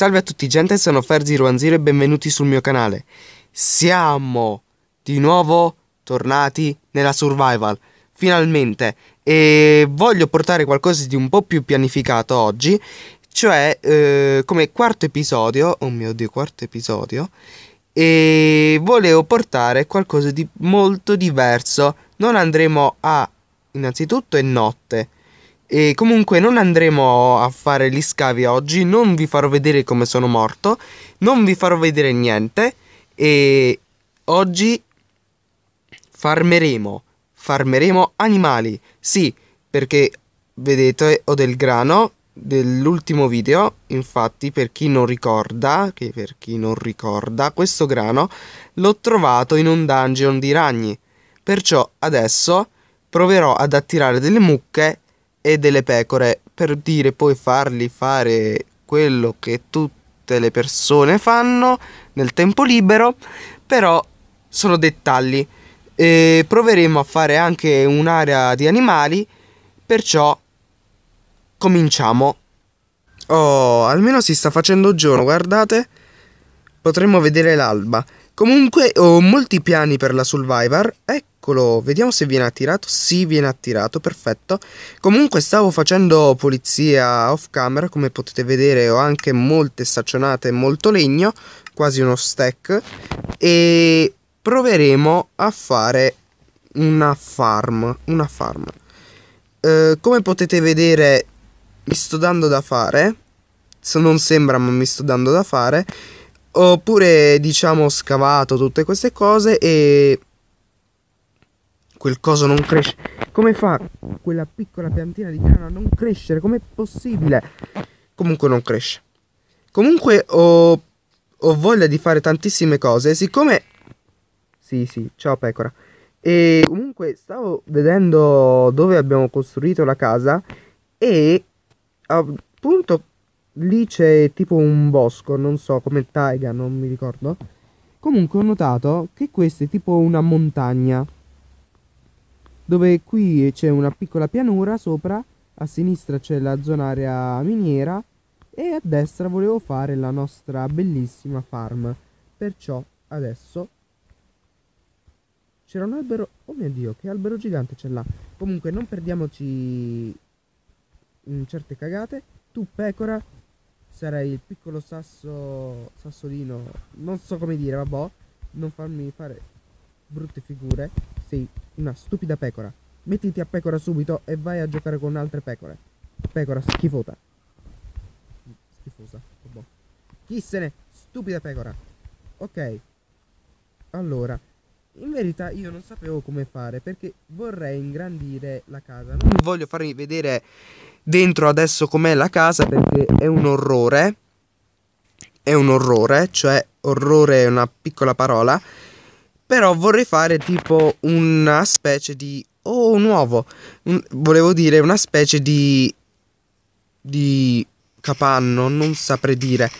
Salve a tutti gente, sono Ferzi010 e benvenuti sul mio canale. Siamo di nuovo tornati nella survival, finalmente. E voglio portare qualcosa di un po' più pianificato oggi, cioè eh, come quarto episodio, oh mio dio, quarto episodio, e volevo portare qualcosa di molto diverso. Non andremo a, innanzitutto, è notte e comunque non andremo a fare gli scavi oggi, non vi farò vedere come sono morto, non vi farò vedere niente e oggi farmeremo, farmeremo animali, sì, perché vedete ho del grano dell'ultimo video, infatti per chi non ricorda, che per chi non ricorda, questo grano l'ho trovato in un dungeon di ragni, perciò adesso proverò ad attirare delle mucche e delle pecore per dire poi fargli fare quello che tutte le persone fanno nel tempo libero, però sono dettagli. E proveremo a fare anche un'area di animali, perciò cominciamo. Oh, almeno si sta facendo giorno, guardate. Potremmo vedere l'alba. Comunque ho molti piani per la Survivor. Eccolo, vediamo se viene attirato. Sì, viene attirato, perfetto. Comunque stavo facendo pulizia off camera, come potete vedere ho anche molte staccionate e molto legno, quasi uno stack. E proveremo a fare una farm, una farm. Eh, come potete vedere mi sto dando da fare, non sembra ma mi sto dando da fare oppure diciamo scavato tutte queste cose e quel coso non cresce. Come fa quella piccola piantina di grano a non crescere? Com'è possibile? Comunque non cresce. Comunque ho, ho voglia di fare tantissime cose. Siccome... Sì, sì, ciao pecora. E comunque stavo vedendo dove abbiamo costruito la casa e appunto lì c'è tipo un bosco, non so, come taiga, non mi ricordo. Comunque ho notato che questa è tipo una montagna, dove qui c'è una piccola pianura sopra, a sinistra c'è la zona area miniera e a destra volevo fare la nostra bellissima farm. Perciò adesso c'era un albero, oh mio dio, che albero gigante c'è là. Comunque non perdiamoci in certe cagate. Tu pecora sarei il piccolo sasso sassolino non so come dire vabbè boh, non farmi fare brutte figure sei una stupida pecora mettiti a pecora subito e vai a giocare con altre pecore pecora schifota schifosa vabbò. Oh boh. chi se ne stupida pecora ok allora in verità io non sapevo come fare perché vorrei ingrandire la casa non voglio farvi vedere dentro adesso com'è la casa perché è un orrore. È un orrore, cioè orrore è una piccola parola. Però vorrei fare tipo una specie di... Oh, un uovo! Un, volevo dire una specie di... di capanno, non saprei dire.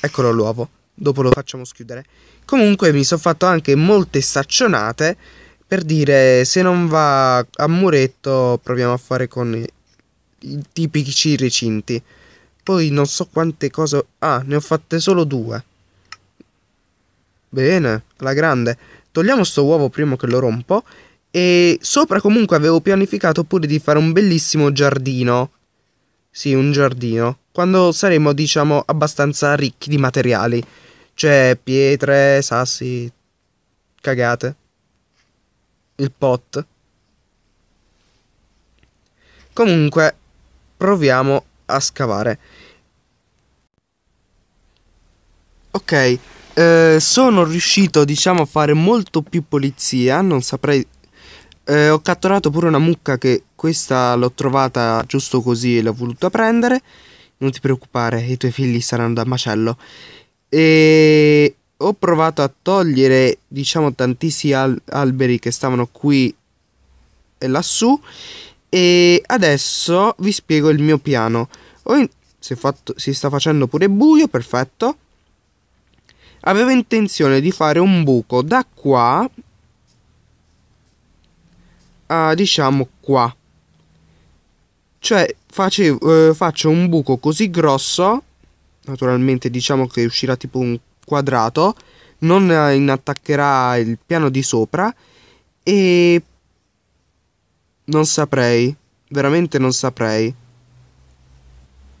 Eccolo l'uovo, dopo lo facciamo schiudere. Comunque mi sono fatto anche molte staccionate per dire se non va a muretto proviamo a fare con i tipici recinti. Poi non so quante cose... Ah, ne ho fatte solo due. Bene, la grande. Togliamo sto uovo prima che lo rompo. E sopra comunque avevo pianificato pure di fare un bellissimo giardino. Sì, un giardino. Quando saremo, diciamo, abbastanza ricchi di materiali. Cioè, pietre, sassi, cagate. Il pot. Comunque, proviamo a scavare. Ok, eh, sono riuscito diciamo a fare molto più pulizia, non saprei... Eh, ho catturato pure una mucca che questa l'ho trovata giusto così e l'ho voluta prendere. Non ti preoccupare, i tuoi figli saranno da macello. E ho provato a togliere diciamo tantissimi al alberi che stavano qui e lassù e adesso vi spiego il mio piano. In... Si, fatto... si sta facendo pure buio, perfetto. Avevo intenzione di fare un buco da qua a diciamo qua. Cioè facevo, eh, faccio un buco così grosso, naturalmente diciamo che uscirà tipo un quadrato, non eh, inattaccherà il piano di sopra e non saprei, veramente non saprei.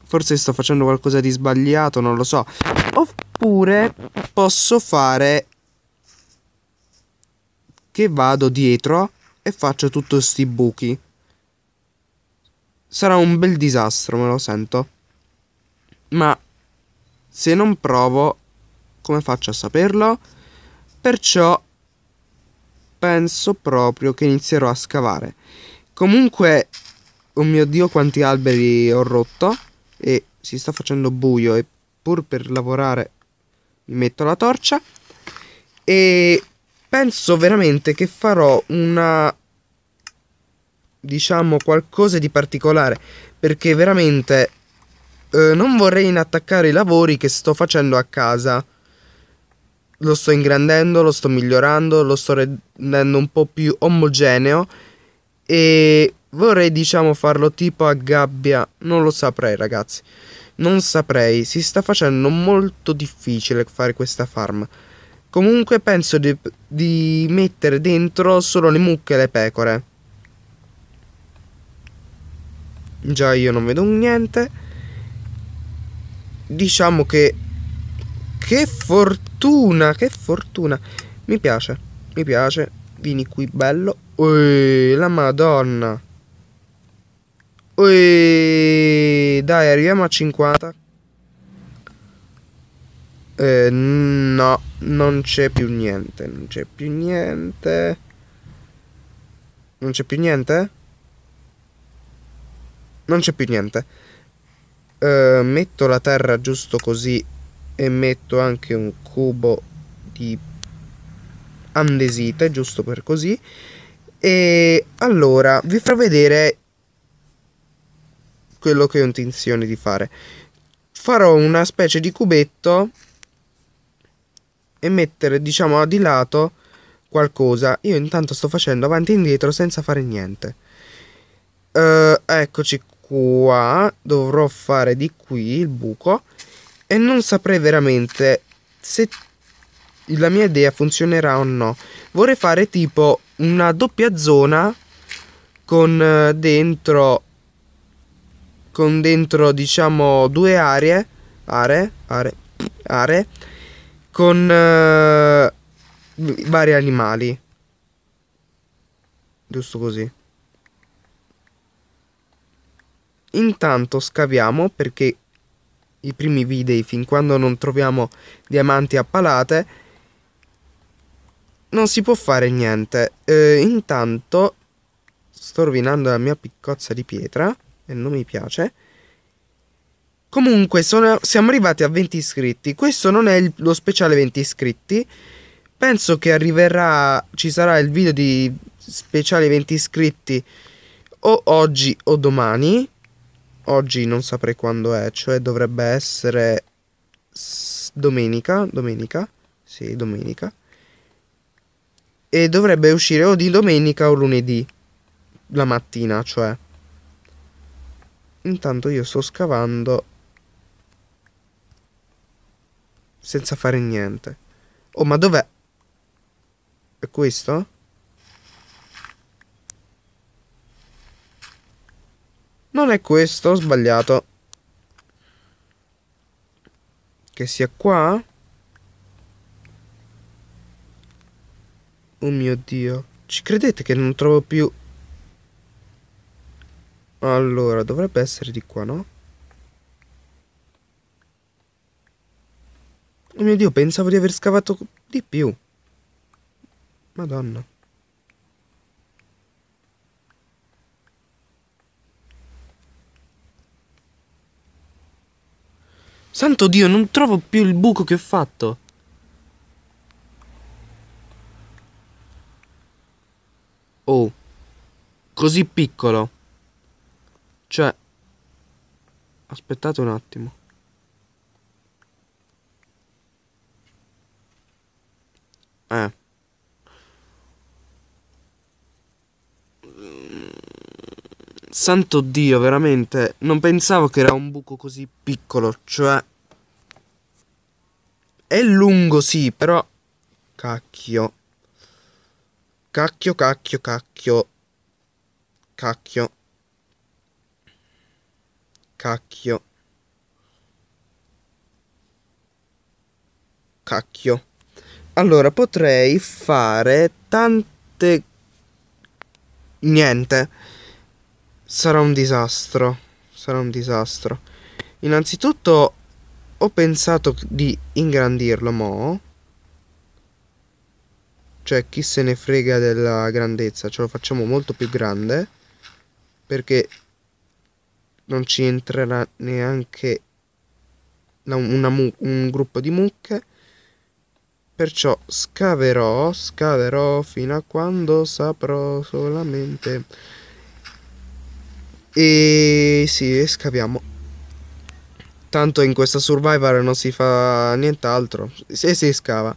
Forse sto facendo qualcosa di sbagliato, non lo so. Oppure posso fare che vado dietro e faccio tutti questi buchi. Sarà un bel disastro, me lo sento. Ma se non provo, come faccio a saperlo? Perciò penso proprio che inizierò a scavare. Comunque, oh mio dio quanti alberi ho rotto. E si sta facendo buio e pur per lavorare mi metto la torcia. E penso veramente che farò una diciamo qualcosa di particolare perché veramente eh, non vorrei inattaccare i lavori che sto facendo a casa lo sto ingrandendo lo sto migliorando lo sto rendendo un po' più omogeneo e vorrei diciamo farlo tipo a gabbia, non lo saprei ragazzi. Non saprei, si sta facendo molto difficile fare questa farm. Comunque penso di, di mettere dentro solo le mucche e le pecore. Già io non vedo niente. Diciamo che... Che fortuna, che fortuna. Mi piace, mi piace. Vieni qui bello. Ui, la madonna. Ui, dai, arriviamo a 50. Eh, no, non c'è più niente, non c'è più niente. Non c'è più niente? Non c'è più niente. Eh, metto la terra giusto così e metto anche un cubo di andesite, giusto per così. E allora vi farò vedere quello che ho intenzione di fare. Farò una specie di cubetto e mettere diciamo di lato qualcosa. Io intanto sto facendo avanti e indietro senza fare niente. Uh, eccoci qua. Dovrò fare di qui il buco. E non saprei veramente se la mia idea funzionerà o no. Vorrei fare tipo una doppia zona con eh, dentro con dentro diciamo due aree aree aree aree con eh, vari animali giusto così intanto scaviamo perché i primi video fin quando non troviamo diamanti a palate non si può fare niente. Eh, intanto sto rovinando la mia piccozza di pietra e non mi piace. Comunque sono, siamo arrivati a 20 iscritti. Questo non è il, lo speciale 20 iscritti. Penso che arriverà, ci sarà il video di speciale 20 iscritti o oggi o domani. Oggi non saprei quando è, cioè dovrebbe essere domenica, domenica. Sì, domenica e dovrebbe uscire o di domenica o lunedì, la mattina cioè. Intanto io sto scavando senza fare niente. Oh, ma dov'è? È questo? Non è questo, ho sbagliato. Che sia qua? Oh mio Dio. Ci credete che non trovo più... Allora, dovrebbe essere di qua, no? Oh mio Dio, pensavo di aver scavato di più. Madonna. Santo Dio, non trovo più il buco che ho fatto. Oh, così piccolo. Cioè, aspettate un attimo. Eh. Santo Dio, veramente, non pensavo che era un buco così piccolo, cioè... È lungo, sì, però... Cacchio. Cacchio, cacchio, cacchio. Cacchio. Cacchio. Cacchio. Allora, potrei fare tante... Niente. Sarà un disastro. Sarà un disastro. Innanzitutto ho pensato di ingrandirlo, mo'. Cioè, chi se ne frega della grandezza, ce lo facciamo molto più grande. Perché non ci entrerà neanche una, una, un gruppo di mucche. Perciò scaverò, scaverò fino a quando saprò solamente. E sì, scaviamo. Tanto in questa survivor non si fa nient'altro. Se si scava.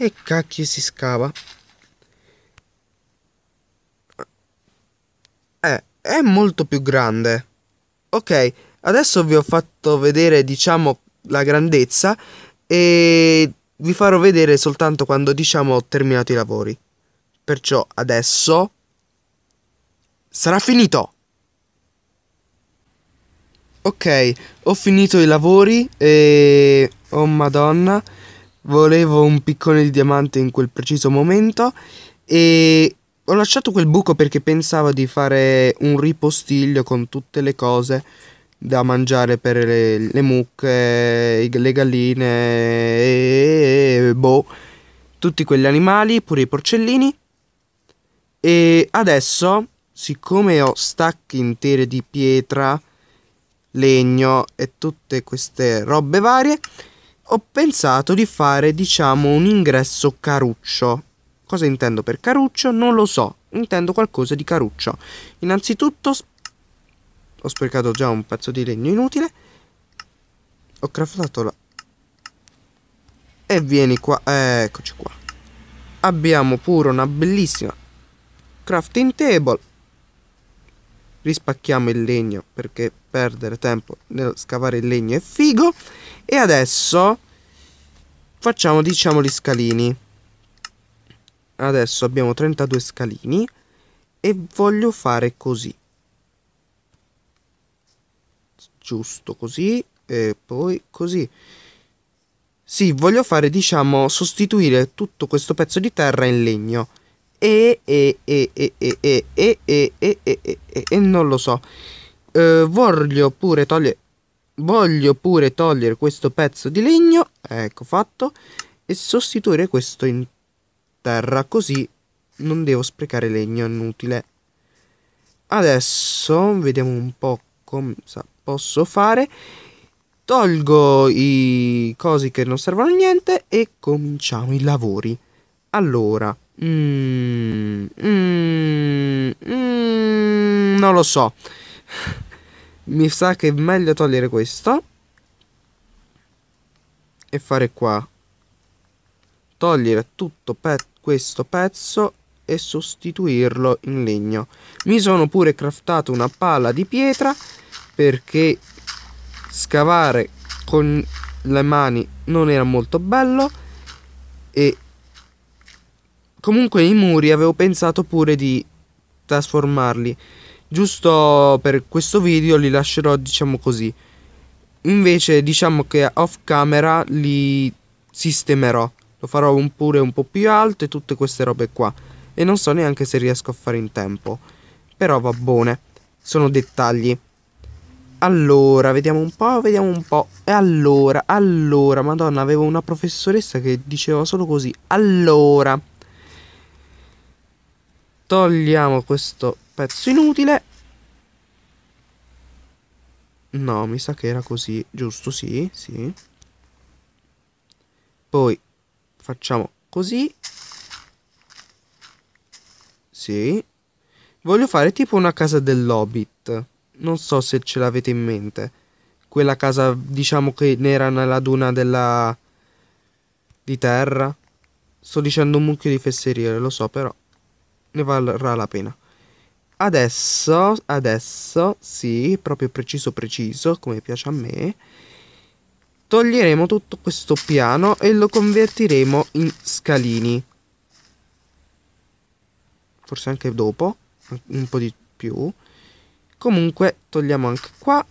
E cacchio si scava. Eh, è molto più grande. Ok, adesso vi ho fatto vedere, diciamo, la grandezza e vi farò vedere soltanto quando, diciamo, ho terminato i lavori. Perciò adesso sarà finito. Ok, ho finito i lavori e... Oh madonna, volevo un piccone di diamante in quel preciso momento e ho lasciato quel buco perché pensavo di fare un ripostiglio con tutte le cose da mangiare per le, le mucche, le galline e, e, boh, tutti quegli animali, pure i porcellini. E adesso, siccome ho stacchi interi di pietra, legno e tutte queste robe varie, ho pensato di fare, diciamo, un ingresso caruccio. Cosa intendo per caruccio? Non lo so, intendo qualcosa di caruccio. Innanzitutto ho sprecato già un pezzo di legno inutile. Ho craftato la... E vieni qua, eccoci qua. Abbiamo pure una bellissima crafting table. Rispacchiamo il legno perché perdere tempo nel scavare il legno è figo. E adesso facciamo, diciamo, gli scalini. Adesso abbiamo 32 scalini e voglio fare così. Giusto così e poi così. Sì, voglio fare, diciamo, sostituire tutto questo pezzo di terra in legno. E, e, e, e, e, e, e, e, e, e, e, e non lo so eh, voglio pure togliere voglio pure togliere questo pezzo di legno ecco fatto e sostituire questo in terra così non devo sprecare legno inutile adesso vediamo un po' come posso fare tolgo i cosi che non servono a niente e cominciamo i lavori allora mm, mm, mm, non lo so mi sa che è meglio togliere questo e fare qua togliere tutto pe questo pezzo e sostituirlo in legno mi sono pure craftato una pala di pietra perché scavare con le mani non era molto bello e comunque i muri avevo pensato pure di trasformarli giusto per questo video li lascerò diciamo così invece diciamo che off camera li sistemerò lo farò un pure un po' più alto e tutte queste robe qua e non so neanche se riesco a fare in tempo però va bene sono dettagli allora vediamo un po' vediamo un po' e allora allora madonna avevo una professoressa che diceva solo così allora togliamo questo pezzo inutile. No, mi sa che era così, giusto? Sì, sì. Poi facciamo così. Sì. Voglio fare tipo una casa dell'Hobbit. Non so se ce l'avete in mente. Quella casa, diciamo che n'era nella duna della... di terra. Sto dicendo un mucchio di fesserie, lo so, però ne varrà la pena. Adesso, adesso, sì, proprio preciso preciso, come piace a me, toglieremo tutto questo piano e lo convertiremo in scalini. Forse anche dopo, un po' di più. Comunque togliamo anche qua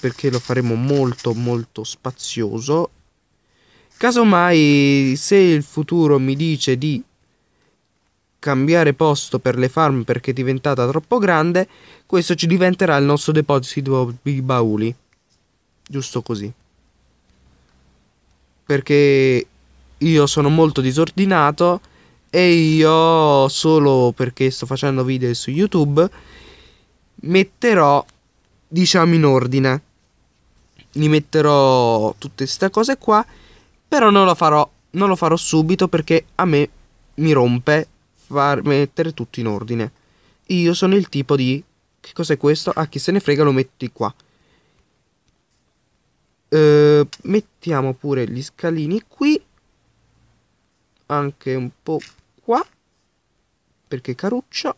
perché lo faremo molto molto spazioso casomai se il futuro mi dice di cambiare posto per le farm perché è diventata troppo grande, questo ci diventerà il nostro deposito di bauli. Giusto così. Perché io sono molto disordinato e io solo perché sto facendo video su YouTube metterò diciamo in ordine. Li metterò tutte queste cose qua, però non lo farò, non lo farò subito perché a me mi rompe far mettere tutto in ordine. Io sono il tipo di che cos'è questo? A ah, chi se ne frega lo metti qua. Uh, mettiamo pure gli scalini qui. Anche un po' qua. Perché caruccio.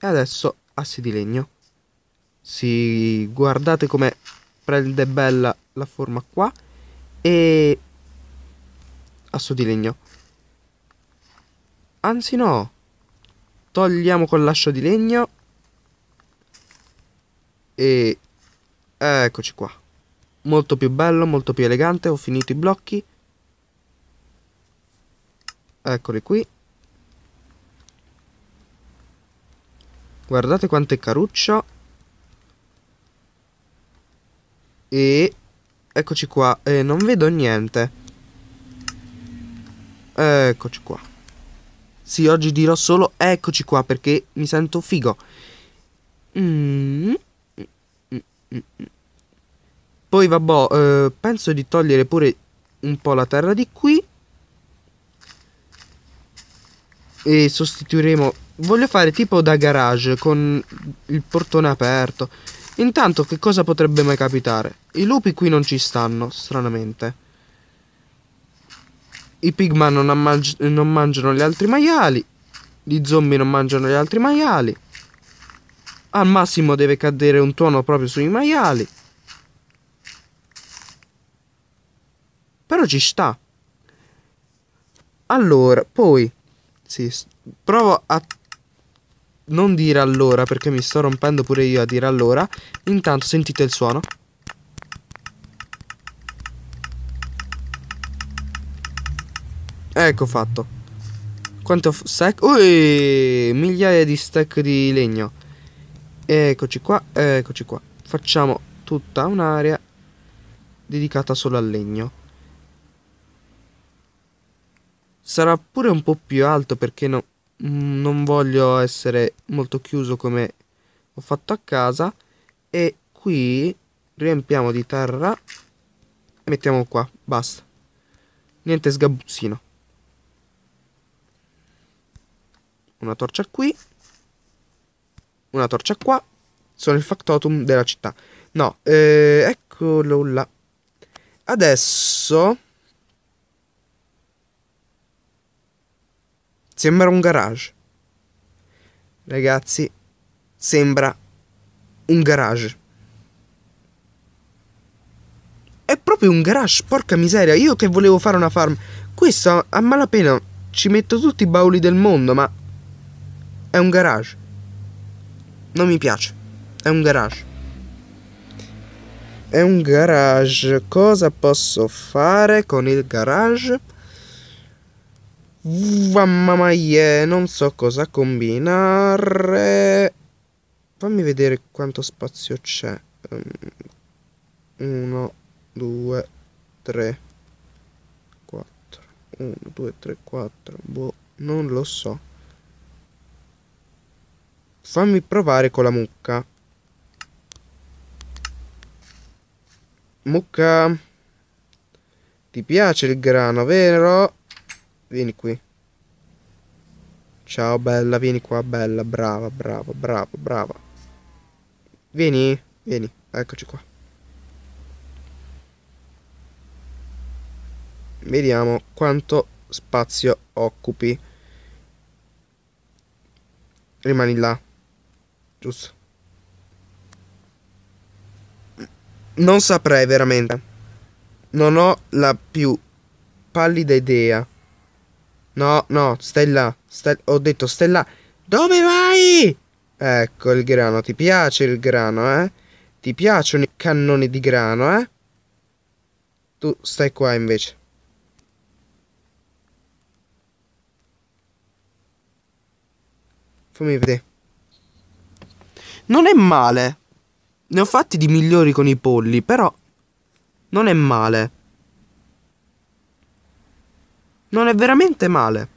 E adesso assi di legno. Sì, guardate come prende bella la forma qua. E... Asso di legno. Anzi no. Togliamo con lascio di legno. E... Eccoci qua. Molto più bello, molto più elegante. Ho finito i blocchi. Eccoli qui. Guardate quanto è caruccio. E... Eccoci qua. E eh, non vedo niente. Eccoci qua. Sì, oggi dirò solo eccoci qua perché mi sento figo. Mm. Poi vabbò, eh, penso di togliere pure un po' la terra di qui. E sostituiremo... Voglio fare tipo da garage con il portone aperto. Intanto che cosa potrebbe mai capitare? I lupi qui non ci stanno, stranamente i pigman non, ammangi- non mangiano gli altri maiali, gli zombie non mangiano gli altri maiali, al massimo deve cadere un tuono proprio sui maiali. Però ci sta. Allora, poi... Sì, provo a non dire allora perché mi sto rompendo pure io a dire allora. Intanto sentite il suono. Ecco fatto. Quanto stack? Ui, migliaia di stack di legno. Eccoci qua, eccoci qua. Facciamo tutta un'area dedicata solo al legno. Sarà pure un po' più alto perché no, mm, non voglio essere molto chiuso come ho fatto a casa. E qui riempiamo di terra mettiamo qua, basta. Niente sgabuzzino. una torcia qui, una torcia qua, sono il factotum della città. No, eh, eccolo là. Adesso... Sembra un garage. Ragazzi, sembra un garage. È proprio un garage, porca miseria. Io che volevo fare una farm. Questo a malapena ci metto tutti i bauli del mondo, ma è un garage. Non mi piace. È un garage. È un garage. Cosa posso fare con il garage? Mamma mia, non so cosa combinare. Fammi vedere quanto spazio c'è. 1, 2, 3, 4. 1, 2, 3, 4. Boh, non lo so. Fammi provare con la mucca. Mucca. Ti piace il grano, vero? Vieni qui. Ciao bella, vieni qua, bella, brava, brava, brava, brava. Vieni, vieni, eccoci qua. Vediamo quanto spazio occupi. Rimani là. Giusto. Non saprei veramente. Non ho la più pallida idea. No, no, Stella. Stella ho detto Stella. Dove vai? Ecco il grano. Ti piace il grano, eh? Ti piacciono i cannoni di grano, eh? Tu stai qua invece. Fammi vedere. Non è male. Ne ho fatti di migliori con i polli, però non è male. Non è veramente male.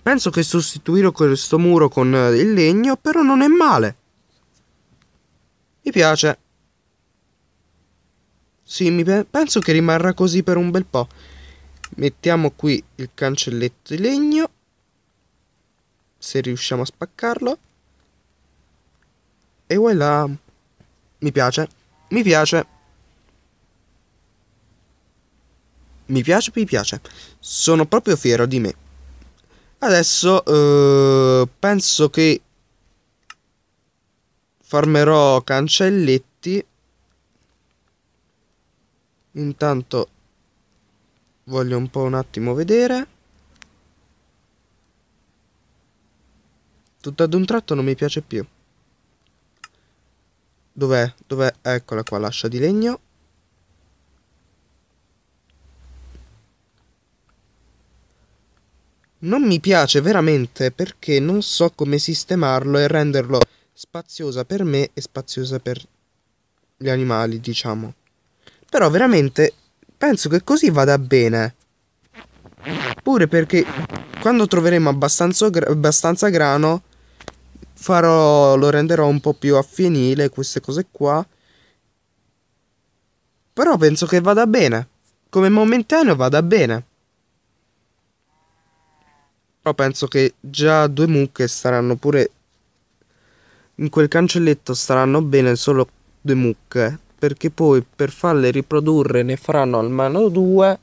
Penso che sostituire questo muro con eh, il legno, però non è male. Mi piace. Sì, mi pe penso che rimarrà così per un bel po'. Mettiamo qui il cancelletto di legno. Se riusciamo a spaccarlo. E voilà. Mi piace. Mi piace. Mi piace, mi piace. Sono proprio fiero di me. Adesso eh, penso che farmerò cancelletti. Intanto voglio un po' un attimo vedere. Tutto ad un tratto non mi piace più. Dov'è? Dov'è? Eccola qua, lascia di legno. Non mi piace veramente perché non so come sistemarlo e renderlo spaziosa per me e spaziosa per gli animali, diciamo. Però veramente penso che così vada bene. Pure perché quando troveremo abbastanza, abbastanza grano farò, lo renderò un po' più a fienile, queste cose qua. Però penso che vada bene. Come momentaneo vada bene. Però penso che già due mucche staranno pure... In quel cancelletto staranno bene solo due mucche. Perché poi per farle riprodurre ne faranno almeno due.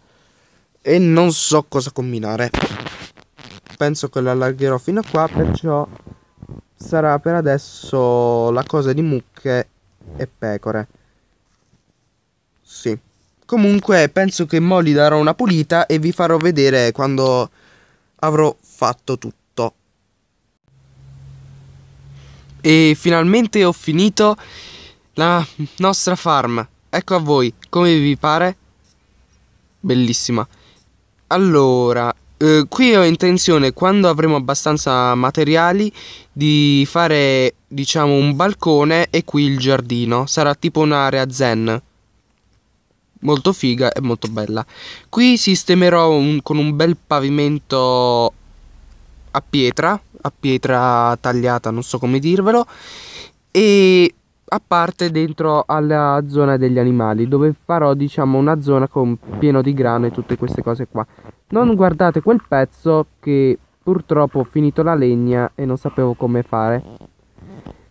E non so cosa combinare. Penso che lo allargherò fino a qua, perciò sarà per adesso la cosa di mucche e pecore. Sì. Comunque penso che mo li darò una pulita e vi farò vedere quando avrò fatto tutto. E finalmente ho finito la nostra farm. Ecco a voi, come vi pare? Bellissima. Allora, eh, qui ho intenzione, quando avremo abbastanza materiali, di fare diciamo un balcone e qui il giardino. Sarà tipo un'area zen. Molto figa e molto bella. Qui sistemerò un, con un bel pavimento a pietra, a pietra tagliata, non so come dirvelo. E a parte dentro alla zona degli animali dove farò diciamo una zona con pieno di grano e tutte queste cose qua non guardate quel pezzo che purtroppo ho finito la legna e non sapevo come fare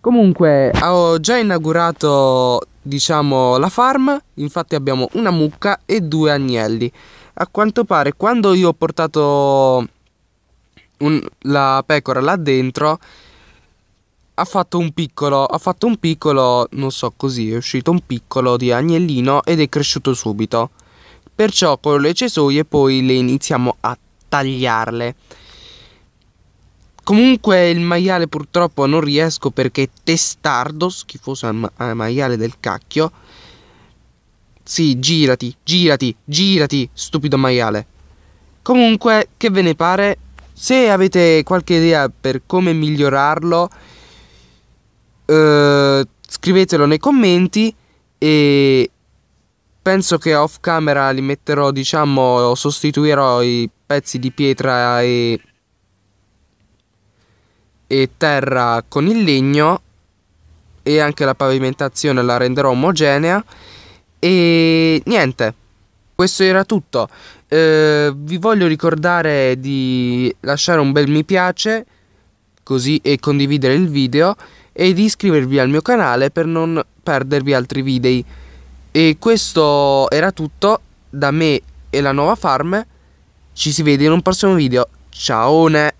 comunque ho già inaugurato diciamo la farm infatti abbiamo una mucca e due agnelli a quanto pare quando io ho portato un, la pecora là dentro ha fatto un piccolo, ha fatto un piccolo, non so così, è uscito un piccolo di agnellino ed è cresciuto subito. Perciò con le cesoie poi le iniziamo a tagliarle. Comunque il maiale purtroppo non riesco perché è testardo, schifoso maiale del cacchio. Sì, girati, girati, girati, stupido maiale. Comunque, che ve ne pare? Se avete qualche idea per come migliorarlo, Uh, scrivetelo nei commenti e penso che off camera li metterò, diciamo, sostituirò i pezzi di pietra e, e terra con il legno e anche la pavimentazione la renderò omogenea e niente questo era tutto eh, vi voglio ricordare di lasciare un bel mi piace così e condividere il video e di iscrivervi al mio canale per non perdervi altri video. E questo era tutto da me e la nuova farm. Ci si vede in un prossimo video. Ciao!